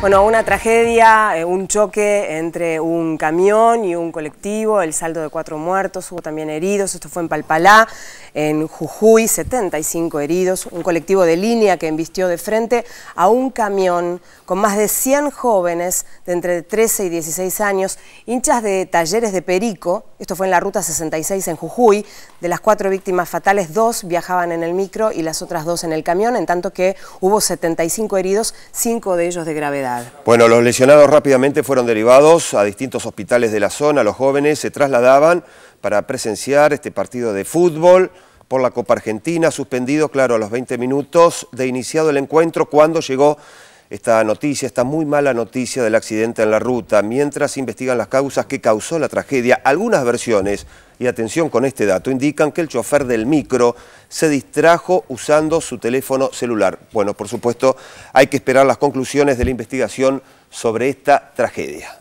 Bueno, una tragedia, eh, un choque entre un camión y un colectivo, el saldo de cuatro muertos, hubo también heridos, esto fue en Palpalá, en Jujuy, 75 heridos, un colectivo de línea que embistió de frente a un camión con más de 100 jóvenes de entre 13 y 16 años, hinchas de talleres de Perico, esto fue en la ruta 66 en Jujuy, de las cuatro víctimas fatales, dos viajaban en el micro y las otras dos en el camión, en tanto que hubo 75 heridos, cinco de ellos de gravedad. Bueno, los lesionados rápidamente fueron derivados a distintos hospitales de la zona. Los jóvenes se trasladaban para presenciar este partido de fútbol por la Copa Argentina, suspendido, claro, a los 20 minutos de iniciado el encuentro, cuando llegó esta noticia, esta muy mala noticia del accidente en la ruta, mientras investigan las causas que causó la tragedia. Algunas versiones, y atención con este dato, indican que el chofer del micro se distrajo usando su teléfono celular. Bueno, por supuesto, hay que esperar las conclusiones de la investigación sobre esta tragedia.